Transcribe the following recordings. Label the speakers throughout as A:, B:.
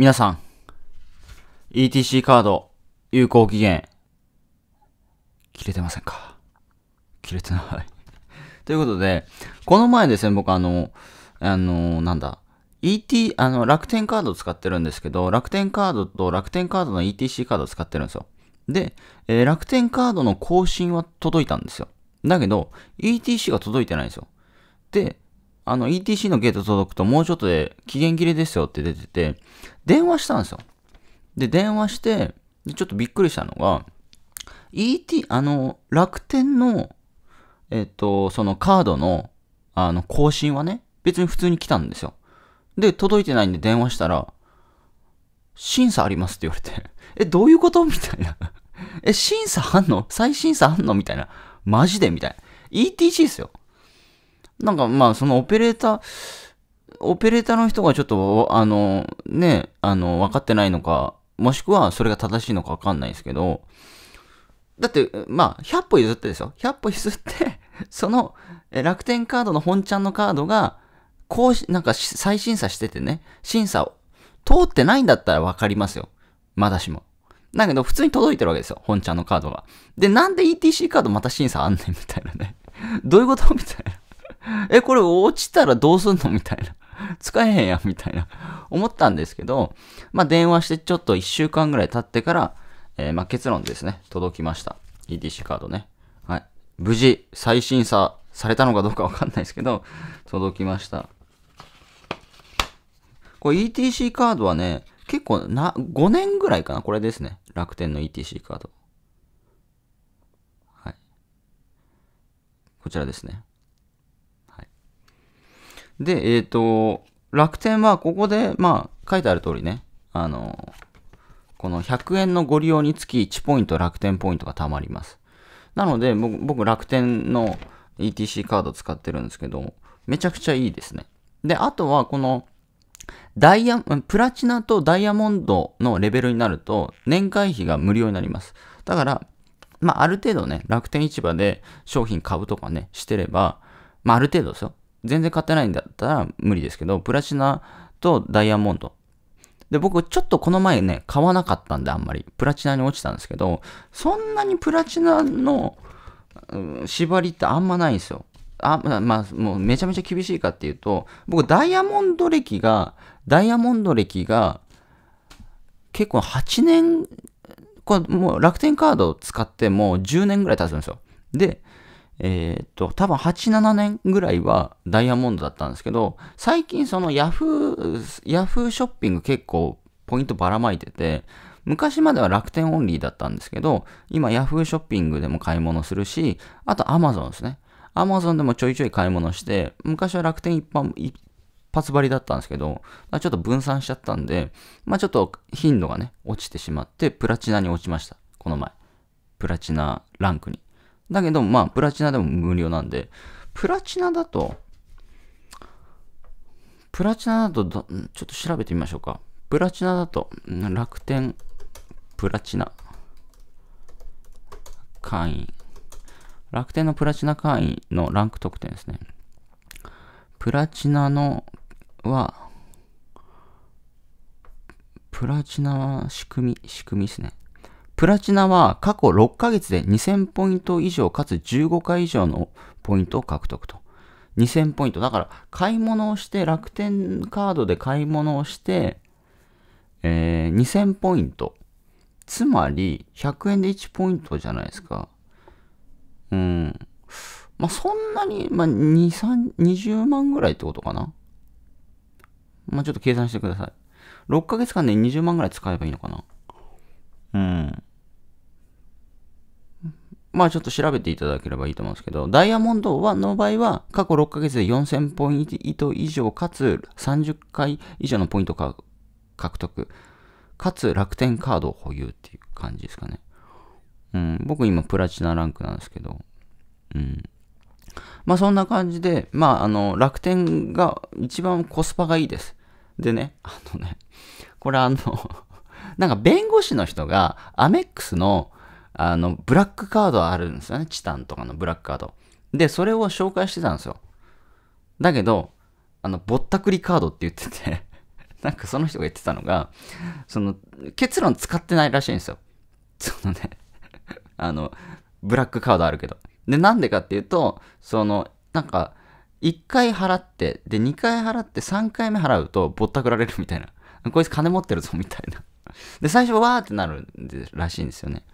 A: 皆さん、ETC カード有効期限、切れてませんか切れてない ということで、この前ですね、僕あの、あの、なんだ、ET、あの、楽天カード使ってるんですけど、楽天カードと楽天カードの ETC カード使ってるんですよ。で、えー、楽天カードの更新は届いたんですよ。だけど、ETC が届いてないんですよ。で、あの ETC のゲート届くともうちょっとで期限切れですよって出てて、電話したんですよ。で、電話して、ちょっとびっくりしたのが、ET、あの、楽天の、えっと、そのカードの、あの、更新はね、別に普通に来たんですよ。で、届いてないんで電話したら、審査ありますって言われて、え、どういうこと みたいな。え、審査あんの再審査あんのみたいな。マジでみたいな。ETC ですよ。なんかまあそのオペレーター、オペレーターの人がちょっと、あの、ね、あの、分かってないのか、もしくはそれが正しいのか分かんないですけど、だって、まあ、100歩譲ってですよ。100歩譲って その楽天カードの本ちゃんのカードが、こうし、なんか再審査しててね、審査を通ってないんだったら分かりますよ。まだしも。だけど、普通に届いてるわけですよ。本ちゃんのカードが。で、なんで ETC カードまた審査あんねんみたいなね。どういうことみたいな。え、これ落ちたらどうすんのみたいな。使えへんやん、みたいな。思ったんですけど、まあ、電話してちょっと1週間ぐらい経ってから、えー、まあ、結論ですね。届きました。ETC カードね。はい。無事、再審査されたのかどうかわかんないですけど、届きました。これ ETC カードはね、結構な、5年ぐらいかな。これですね。楽天の ETC カード。はい。こちらですね。で、えっ、ー、と、楽天はここで、まあ、書いてある通りね、あの、この100円のご利用につき1ポイント楽天ポイントが貯まります。なので、僕、楽天の ETC カード使ってるんですけど、めちゃくちゃいいですね。で、あとは、この、ダイヤ、プラチナとダイヤモンドのレベルになると、年会費が無料になります。だから、まあ、ある程度ね、楽天市場で商品買うとかね、してれば、まあ、ある程度ですよ。全然買ってないんだったら無理ですけど、プラチナとダイヤモンド。で、僕ちょっとこの前ね、買わなかったんであんまり。プラチナに落ちたんですけど、そんなにプラチナの、うん、縛りってあんまないんですよ。あ、まあ、もうめちゃめちゃ厳しいかっていうと、僕ダイヤモンド歴が、ダイヤモンド歴が、結構8年、これもう楽天カードを使ってもう10年ぐらい経つんですよ。で、えー、っと、多分8、7年ぐらいはダイヤモンドだったんですけど、最近そのヤフー、ヤフーショッピング結構ポイントばらまいてて、昔までは楽天オンリーだったんですけど、今ヤフーショッピングでも買い物するし、あとアマゾンですね。アマゾンでもちょいちょい買い物して、昔は楽天一般、一発張りだったんですけど、ちょっと分散しちゃったんで、まあちょっと頻度がね、落ちてしまって、プラチナに落ちました。この前。プラチナランクに。だけど、まあ、プラチナでも無料なんで、プラチナだと、プラチナだとちょっと調べてみましょうか。プラチナだと、楽天、プラチナ、会員。楽天のプラチナ会員のランク特典ですね。プラチナのは、プラチナは仕組み、仕組みですね。プラチナは過去6ヶ月で2000ポイント以上かつ15回以上のポイントを獲得と。2000ポイント。だから買い物をして楽天カードで買い物をして、えー、2000ポイント。つまり100円で1ポイントじゃないですか。うん。まあ、そんなに、まあ、2、3、20万ぐらいってことかな。まあ、ちょっと計算してください。6ヶ月間で20万ぐらい使えばいいのかな。まあちょっと調べていただければいいと思うんですけど、ダイヤモンドの場合は過去6ヶ月で4000ポイント以上かつ30回以上のポイント獲得、かつ楽天カードを保有っていう感じですかね。うん、僕今プラチナランクなんですけど、うん。まあそんな感じで、まああの楽天が一番コスパがいいです。でね、あのね、これあのなんか弁護士の人がアメックスのあの、ブラックカードあるんですよね。チタンとかのブラックカード。で、それを紹介してたんですよ。だけど、あの、ぼったくりカードって言ってて なんかその人が言ってたのが、その、結論使ってないらしいんですよ。そのね あの、ブラックカードあるけど。で、なんでかっていうと、その、なんか、1回払って、で、2回払って、3回目払うと、ぼったくられるみたいな。こいつ金持ってるぞ、みたいなで、最初、わーってなるらしいんですよね。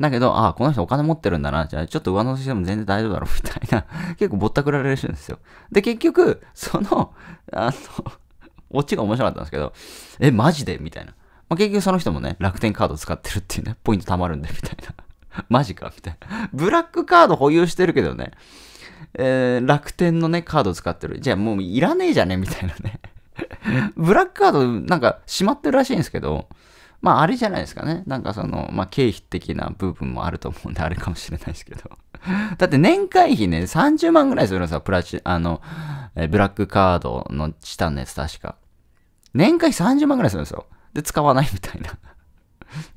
A: だけど、ああ、この人お金持ってるんだな、じゃあちょっと上乗せしても全然大丈夫だろ、みたいな、結構ぼったくられるんですよ。で、結局、その、あの、オチが面白かったんですけど、え、マジでみたいな。まあ、結局その人もね、楽天カード使ってるっていうね、ポイント貯まるんで、みたいな。マジかみたいな。ブラックカード保有してるけどね、えー、楽天のね、カード使ってる。じゃあもういらねえじゃねみたいなね。ブラックカードなんかしまってるらしいんですけど、まあ、あれじゃないですかね。なんかその、まあ、経費的な部分もあると思うんで、あれかもしれないですけど。だって年会費ね、30万ぐらいするんですよ。プラチ、あの、えブラックカードのチタンのやつ、確か。年会費30万ぐらいするんですよ。で、使わないみたいな。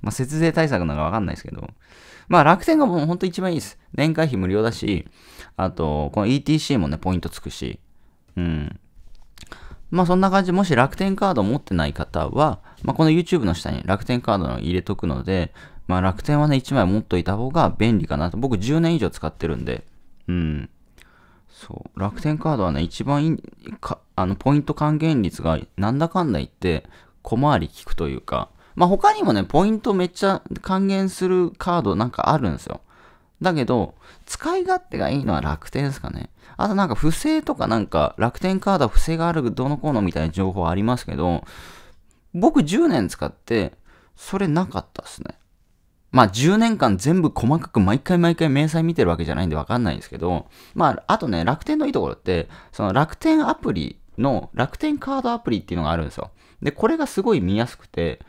A: まあ、節税対策なんかわかんないですけど。まあ、楽天がもうほんと一番いいです。年会費無料だし、あと、この ETC もね、ポイントつくし。うん。まあそんな感じで、もし楽天カード持ってない方は、まあこの YouTube の下に楽天カードの入れとくので、まあ楽天はね、1枚持っといた方が便利かなと。僕10年以上使ってるんで、うん。そう。楽天カードはね、一番いい、かあの、ポイント還元率がなんだかんだ言って、小回り効くというか、まあ他にもね、ポイントめっちゃ還元するカードなんかあるんですよ。だけど、使い勝手がいいのは楽天ですかね。あとなんか不正とかなんか楽天カードは不正があるどのこうのみたいな情報ありますけど、僕10年使ってそれなかったですね。まあ10年間全部細かく毎回毎回明細見てるわけじゃないんでわかんないんですけど、まああとね、楽天のいいところって、その楽天アプリの楽天カードアプリっていうのがあるんですよ。で、これがすごい見やすくて、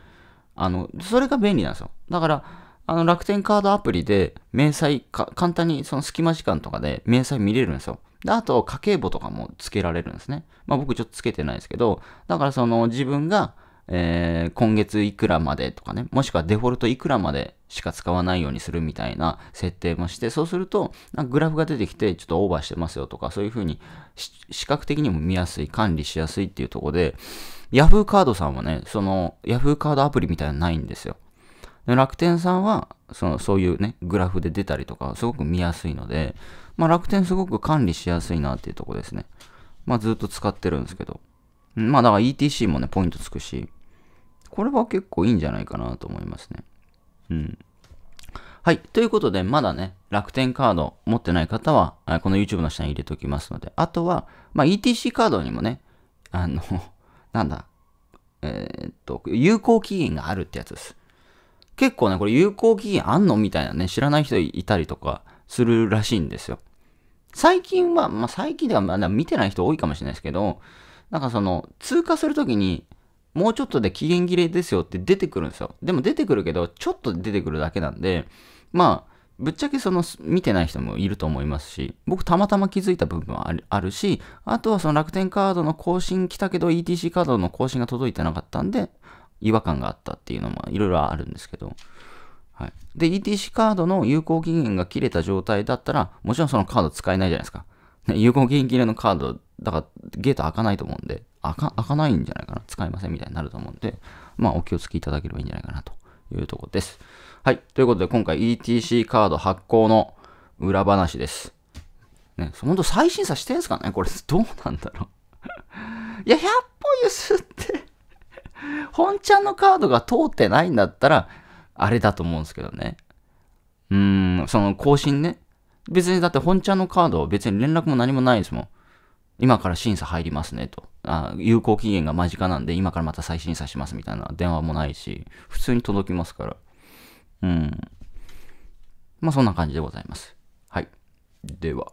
A: あの、それが便利なんですよ。だから、あの楽天カードアプリで、明細か、簡単にその隙間時間とかで明細見れるんですよ。で、あと、家計簿とかもつけられるんですね。まあ僕ちょっとつけてないですけど、だからその自分が、えー、今月いくらまでとかね、もしくはデフォルトいくらまでしか使わないようにするみたいな設定もして、そうすると、グラフが出てきて、ちょっとオーバーしてますよとか、そういうふうに視覚的にも見やすい、管理しやすいっていうところで、Yahoo カードさんはね、その Yahoo カードアプリみたいなのないんですよ。楽天さんはそのそういうねグラフで出たりとかすごく見やすいので、まあ、楽天すごく管理しやすいなっていうとこですね、まあ、ずっと使ってるんですけどまあだから ETC もねポイントつくしこれは結構いいんじゃないかなと思いますねうんはい。ということで、まだね、楽天カード持ってない方は、この YouTube の下に入れておきますので、あとは、まあ、ETC カードにもね、あの、なんだ、えー、っと、有効期限があるってやつです。結構ね、これ有効期限あんのみたいなね、知らない人いたりとかするらしいんですよ。最近は、まあ、最近ではまだ見てない人多いかもしれないですけど、なんかその、通過するときに、もうちょっとで期限切れですよって出てくるんですよ。でも出てくるけど、ちょっと出てくるだけなんで、まあ、ぶっちゃけその見てない人もいると思いますし、僕たまたま気づいた部分はあるし、あとはその楽天カードの更新来たけど ETC カードの更新が届いてなかったんで、違和感があったっていうのもいろいろあるんですけど、はい、で ETC カードの有効期限が切れた状態だったらもちろんそのカード使えないじゃないですか、ね、有効期限切れのカードだからゲート開かないと思うんで開か開かないんじゃないかな使えませんみたいになると思うんでまあお気をつけいただければいいんじゃないかなというところですはいということで今回 ETC カード発行の裏話ですね、ほんと再審査してんすかねこれどうなんだろういや100歩譲って本ちゃんのカードが通ってないんだったら、あれだと思うんですけどね。うーん、その更新ね。別にだって本ちゃんのカード別に連絡も何もないですもん。今から審査入りますねと。あ有効期限が間近なんで今からまた再審査しますみたいな電話もないし、普通に届きますから。うん。まあそんな感じでございます。はい。では。